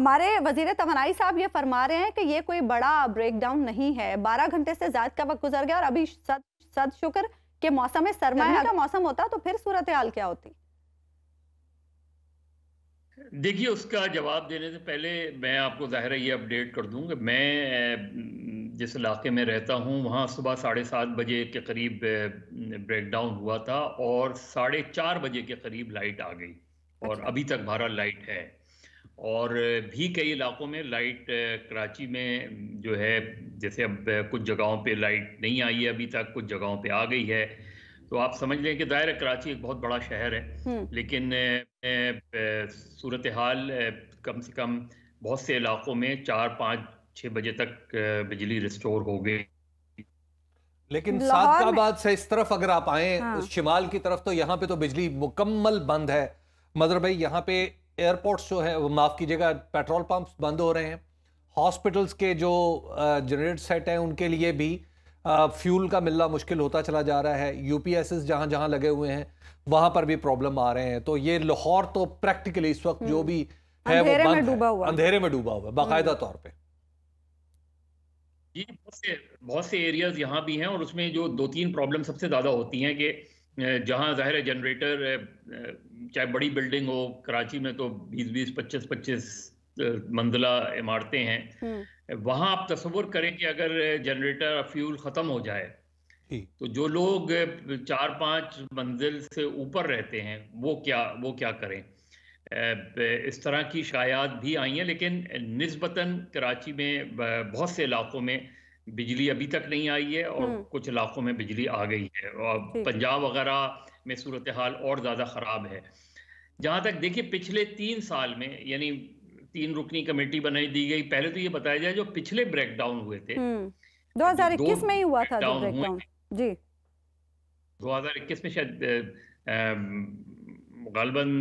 हमारे वजीर तोानाई साहब ये फरमा रहे हैं कि ये कोई बड़ा ब्रेक डाउन नहीं है बारह घंटे से ज्यादा का वक्त गुजर गया और अभी सद सद शुक्र के मौसम सरमा का मौसम होता तो फिर सूरत हाल क्या होती देखिए उसका जवाब देने से पहले मैं आपको ज़ाहिर ये अपडेट कर दूँ मैं जिस इलाके में रहता हूँ वहाँ सुबह साढ़े सात बजे के करीब ब्रेकडाउन हुआ था और साढ़े चार बजे के करीब लाइट आ गई और अच्छा। अभी तक हमारा लाइट है और भी कई इलाकों में लाइट कराची में जो है जैसे अब कुछ जगहों पे लाइट नहीं आई है अभी तक कुछ जगहों पे आ गई है तो आप समझ लें कि दायरा कराची एक बहुत बड़ा शहर है हम्म। लेकिन सूरत हाल कम से कम बहुत से इलाकों में चार पाँच छः बजे तक बिजली रिस्टोर हो गई लेकिन सादकाबाद से इस तरफ अगर आप आए हाँ। शिमाल की तरफ तो यहाँ पे तो बिजली मुकम्मल बंद है मदर भाई यहाँ पे एयरपोर्ट्स जो है वो माफ़ कीजिएगा पेट्रोल पंप्स बंद हो रहे हैं हॉस्पिटल्स के जो जनरेट सेट हैं उनके लिए भी फ्यूल का मिलना मुश्किल होता चला जा रहा है यू पी एस एस जहाँ जहाँ लगे हुए हैं वहाँ पर भी प्रॉब्लम आ रहे हैं तो ये लाहौर तो प्रैक्टिकली इस वक्त जो हम्म। भी है वो बंद डूबा हुआ अंधेरे में डूबा हुआ बाकायदा हम्म। तौर पर जी बहुत से बहुत से एरियाज यहाँ भी हैं और उसमें जो दो तीन प्रॉब्लम सबसे ज़्यादा होती हैं कि जहाँ ज़ाहिर है जनरेटर चाहे बड़ी बिल्डिंग हो कराची में तो 20 बीस पच्चीस पच्चीस मंजिला इमारतें हैं हम्म। वहाँ आप तस्वुर करें कि अगर जनरेटर फ्यूल ख़त्म हो जाए तो जो लोग चार पांच मंजिल से ऊपर रहते हैं वो क्या वो क्या करें इस तरह की शायद भी आई हैं लेकिन नस्बता कराची में बहुत से इलाकों में बिजली अभी तक नहीं आई है और हम्म। कुछ इलाकों में बिजली आ गई है और पंजाब वगैरह में सूरत हाल और ज़्यादा ख़राब है जहाँ तक देखिए पिछले तीन साल में यानी तीन रुकनी कमेटी बनाई दी गई पहले तो ये बताया जाए जो पिछले ब्रेकडाउन हुए थे 2021 हम्म। में ही हुआ था जो ब्रेकडाउन जी 2021 में शायद गलबन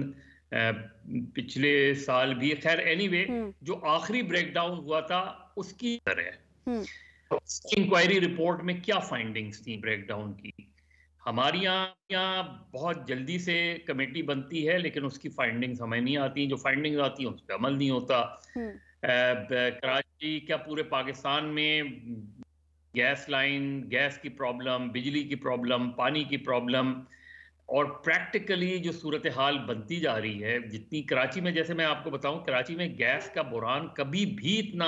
पिछले साल भी खैर एनीवे anyway, हम्म। जो आखिरी ब्रेकडाउन हुआ था उसकी तरह इंक्वायरी तो रिपोर्ट में क्या फाइंडिंग्स थी ब्रेकडाउन की हमारी यहाँ यहाँ बहुत जल्दी से कमेटी बनती है लेकिन उसकी फाइंडिंग्स हमें नहीं आती जो फाइंडिंग आती है उस पर अमल नहीं होता हम्म। कराची क्या पूरे पाकिस्तान में गैस लाइन गैस की प्रॉब्लम बिजली की प्रॉब्लम पानी की प्रॉब्लम और प्रैक्टिकली जो सूरत हाल बनती जा रही है जितनी कराची में जैसे मैं आपको बताऊं कराची में गैस का बुरान कभी भी इतना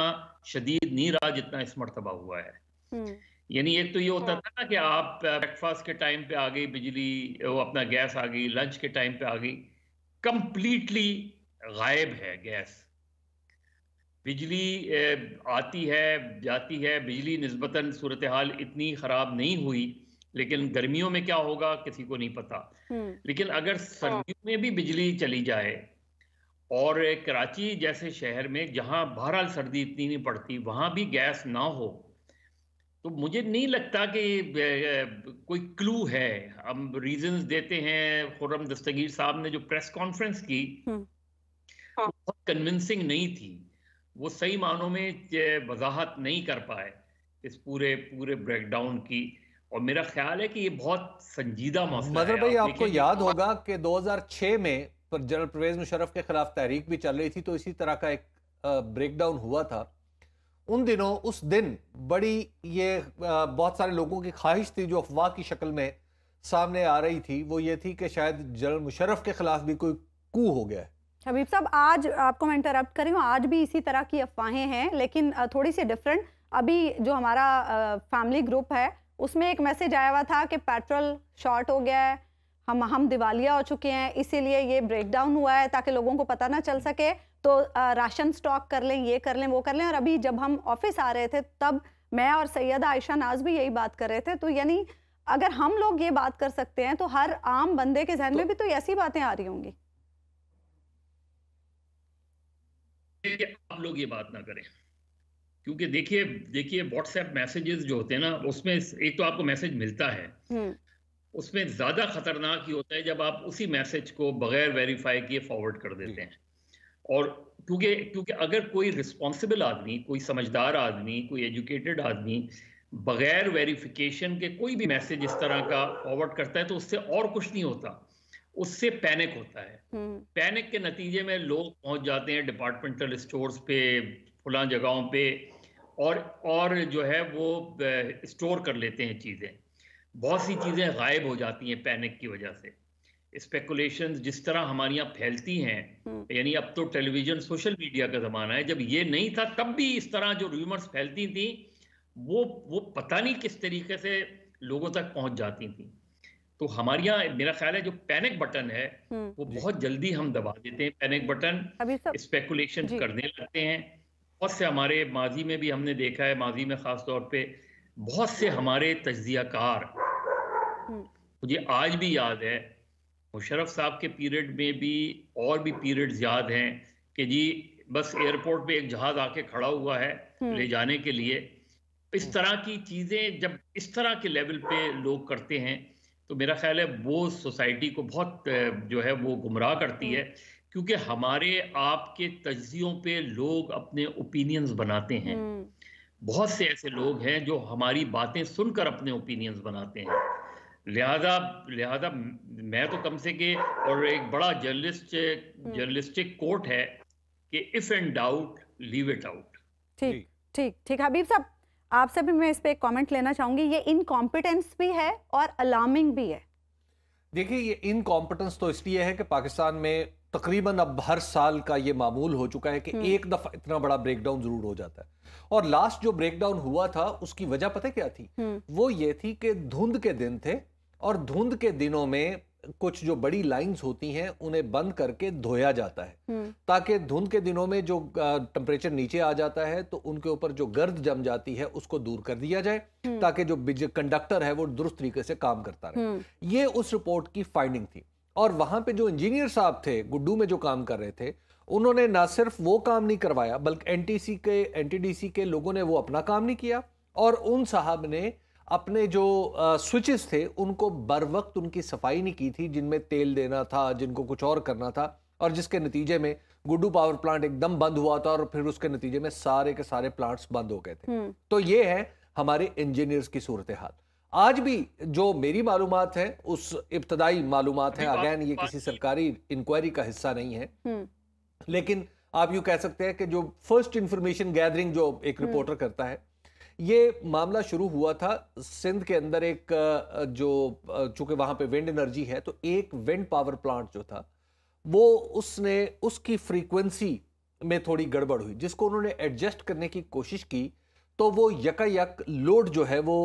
शदीद नीरा जितना इस मरतबा हुआ है हम्म। यानी एक तो ये होता हाँ। था ना कि आप ब्रेकफास्ट के टाइम पे आ गई बिजली वो अपना गैस आ गई लंच के टाइम पे आ गई कंप्लीटली गायब है गैस बिजली आती है जाती है बिजली नस्बता सूरत हाल इतनी ख़राब नहीं हुई लेकिन गर्मियों में क्या होगा किसी को नहीं पता हम्म। लेकिन अगर हाँ। सर्दियों में भी बिजली चली जाए और कराची जैसे शहर में जहाँ बहरहाल सर्दी इतनी नहीं पड़ती वहाँ भी गैस ना हो तो मुझे नहीं लगता कि कोई क्लू है हम रीजंस देते हैं खुर्रम दस्तगीर साहब ने जो प्रेस कॉन्फ्रेंस की हम्म। बहुत कन्विंसिंग नहीं थी वो सही मानों में वजाहत नहीं कर पाए इस पूरे पूरे ब्रेकडाउन की और मेरा ख्याल है कि ये बहुत संजीदा मौसम मगर भाई आपको याद होगा कि 2006 में पर जनरल परवेज़ मुशरफ के ख़िलाफ़ तहरीक भी चल रही थी तो इसी तरह का एक ब्रेकडाउन हुआ था उन दिनों उस दिन बड़ी ये बहुत सारे लोगों की ख्वाहिश थी जो अफवाह की शक्ल में सामने आ रही थी वो ये थी कि शायद जनरल मुशरफ के ख़िलाफ़ भी कोई कू हो गया हबीब साहब आज आपको मैं इंटरप्ट करी हूँ आज भी इसी तरह की अफवाहें हैं लेकिन थोड़ी सी डिफरेंट अभी जो हमारा फैमिली ग्रुप है उसमें एक मैसेज आया हुआ था कि पेट्रोल शॉर्ट हो गया है हम हम दिवालिया हो चुके हैं इसीलिए ये ब्रेकडाउन हुआ है ताकि लोगों को पता ना चल सके तो राशन स्टॉक कर लें ये कर लें वो कर लें और अभी जब हम ऑफिस आ रहे थे तब मैं और सैयद आयशा नाज भी यही बात कर रहे थे तो यानी अगर हम लोग ये बात कर सकते हैं तो हर आम बंदे के जहन तो, में भी तो ऐसी बातें आ रही होंगी आप लोग ये बात ना करें क्योंकि देखिए देखिए व्हाट्सएप मैसेजेस जो होते हैं ना उसमें एक तो आपको मैसेज मिलता है हम्म। उसमें ज़्यादा खतरनाक ही होता है जब आप उसी मैसेज को बगैर वेरीफाई किए फॉरवर्ड कर देते हैं और क्योंकि क्योंकि अगर कोई रिस्पॉन्सिबल आदमी कोई समझदार आदमी कोई एजुकेटेड आदमी बगैर वेरिफिकेशन के कोई भी मैसेज इस तरह का फॉरवर्ड करता है तो उससे और कुछ नहीं होता उससे पैनिक होता है पैनिक हम्म। के नतीजे में लोग पहुंच जाते हैं डिपार्टमेंटल स्टोर्स पे फुला जगहों पे और और जो है वो स्टोर कर लेते हैं चीज़ें बहुत सी चीज़ें गायब हो जाती हैं पैनिक की वजह से स्पेकुलेशन जिस तरह हमारे यहाँ फैलती हैं हम्म। यानी अब तो टेलीविजन सोशल मीडिया का ज़माना है जब ये नहीं था तब भी इस तरह जो र्यूमर्स फैलती थी वो वो पता नहीं किस तरीके से लोगों तक पहुंच जाती थी तो हमारे यहाँ मेरा ख्याल है जो पैनिक बटन है हम्म। वो बहुत जल्दी हम दबा देते हैं पैनिक बटन स्पेकुलेशन करने लगते हैं बहुत से हमारे माजी में भी हमने देखा है माजी में खास तौर पे बहुत से हमारे कार मुझे आज भी याद है मुशरफ साहब के पीरियड में भी और भी पीरियड्स याद हैं कि जी बस एयरपोर्ट पे एक जहाज आके खड़ा हुआ है हम्म। ले जाने के लिए इस हम्म। तरह की चीजें जब इस तरह के लेवल पे लोग करते हैं तो मेरा ख्याल है वो सोसाइटी को बहुत जो है वो गुमराह करती है हम्म। क्योंकि हमारे आपके तजियों पे लोग अपने ओपिनियंस बनाते हैं बहुत से ऐसे लोग हैं जो हमारी बातें सुनकर अपने ओपिनियंस बनाते हैं लिहाजा लिहाजा मैं तो कम से कि और एक बड़ा जर्नलिस्ट जर्नलिस्टिक कोर्ट है कि if in doubt leave it out ठीक ठीक ठीक हबीब साहब आपसे भी मैं इस पर एक कॉमेंट लेना चाहूंगी ये इनकॉम्पिटेंस भी है और अलार्मिंग भी है देखिए ये इनकॉम्पिटेंस तो इसलिए है कि पाकिस्तान में तकरीबन अब हर साल का ये मामूल हो चुका है कि हम्म। एक दफा इतना बड़ा ब्रेकडाउन जरूर हो जाता है और लास्ट जो ब्रेकडाउन हुआ था उसकी वजह पता क्या थी हम्म। वो ये थी कि धुंध के दिन थे और धुंध के दिनों में कुछ जो बड़ी लाइंस होती हैं उन्हें बंद करके धोया जाता है हम्म। ताकि धुंध के दिनों में जो टेम्परेचर नीचे आ जाता है तो उनके ऊपर जो गर्द जम जाती है उसको दूर कर दिया जाए हम्म। ताकि जो कंडक्टर है वो दुरुस्त तरीके से काम करता रहे हम्म। ये उस रिपोर्ट की फाइंडिंग थी और वहां पे जो इंजीनियर साहब थे गुड्डू में जो काम कर रहे थे उन्होंने ना सिर्फ वो काम नहीं करवाया बल्कि एनटीसी के एनटीडीसी के लोगों ने वो अपना काम नहीं किया और उन साहब ने अपने जो स्विचेस थे उनको बर वक्त उनकी सफाई नहीं की थी जिनमें तेल देना था जिनको कुछ और करना था और जिसके नतीजे में गुड्डू पावर प्लांट एकदम बंद हुआ था और फिर उसके नतीजे में सारे के सारे प्लांट्स बंद हो गए थे हम्म। तो ये है हमारे इंजीनियर्स की सूरत हाल आज भी जो मेरी मालूम है उस इब्तदाई मालूम है अगैन ये किसी सरकारी इंक्वायरी का हिस्सा नहीं है हम्म। लेकिन आप यू कह सकते हैं कि जो फर्स्ट इंफॉर्मेशन गैदरिंग जो एक रिपोर्टर हम्म। करता है ये मामला शुरू हुआ था सिंध के अंदर एक जो चूंकि वहां पे विंड एनर्जी है तो एक विंड पावर प्लांट जो था वो उसने उसकी फ्रीक्वेंसी में थोड़ी गड़बड़ हुई जिसको उन्होंने एडजस्ट करने की कोशिश की तो वो यकायक लोड जो है वो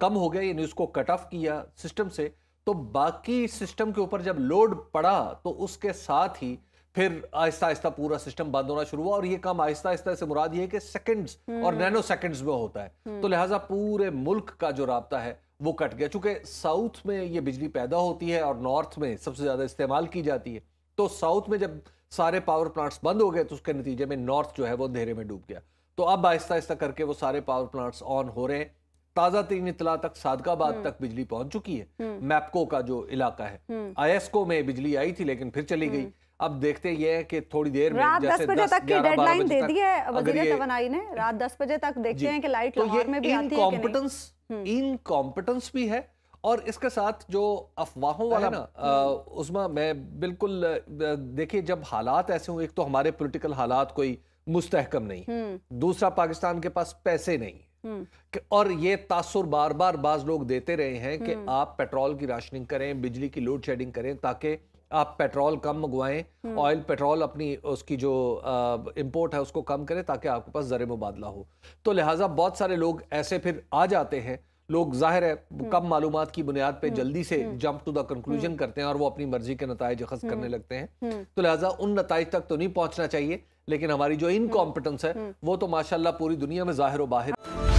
कम हो गया यानी उसको कट ऑफ किया सिस्टम से तो बाकी सिस्टम के ऊपर जब लोड पड़ा तो उसके साथ ही फिर आहिस्ता आहिस्ता पूरा सिस्टम बंद होना शुरू हुआ और ये काम आहिस्ता आहिस्ता से मुराद ये है कि सेकंड्स और नैनो हम्म। सेकंड्स में होता है हम्म। तो लिहाजा पूरे मुल्क का जो रबता है वो कट गया चूंकि साउथ में ये बिजली पैदा होती है और नॉर्थ में सबसे ज़्यादा इस्तेमाल की जाती है तो साउथ में जब सारे पावर प्लांट्स बंद हो गए तो उसके नतीजे में नॉर्थ जो है वो अंधेरे में डूब गया तो अब आहिस्ता आहिस्ता करके वो सारे पावर प्लांट्स ऑन हो रहे हैं ताज़ा तीन इतला तक सादगाबाद हम्म। तक बिजली पहुंच चुकी है मैपको का जो इलाका है आयस्को में बिजली आई थी लेकिन फिर चली गई अब देखते हैं ये है कि थोड़ी देर रात दस बजे तक की डेडलाइन दे दी है वजीर तोनाई ने रात दस बजे तक देखते हैं कि लाइट लाहौर तो में भी आती कॉम्पिटेंस इन इनकॉम्पिटेंस भी है और इसके साथ जो अफवाहों वाला ना उसमें मैं बिल्कुल देखिए जब हालात ऐसे हुए एक तो हमारे पॉलिटिकल हालात कोई मुस्तहकम नहीं हम्म। दूसरा पाकिस्तान के पास पैसे नहीं हम्म। और ये तासुर बार बार बाज लोग देते रहे हैं कि हम्म। आप पेट्रोल की राशनिंग करें बिजली की लोड शेडिंग करें ताकि आप पेट्रोल कम मंगवाएं ऑयल हम्म। पेट्रोल अपनी उसकी जो इंपोर्ट है उसको कम करें ताकि आपके पास ज़र मुबादला हो तो लिहाजा बहुत सारे लोग ऐसे फिर आ जाते हैं लोग जाहिर है हम्म। कम मालूम की बुनियाद पर हम्म। जल्दी से जंप टू द कंक्लूजन करते हैं और वो अपनी मर्जी के नतज अखज करने लगते हैं तो लिहाजा उन नतज तक तो नहीं पहुँचना चाहिए लेकिन हमारी जो इनकॉम्पिटेंस है वो तो माशाला पूरी दुनिया में ज़ाहिर व बाहर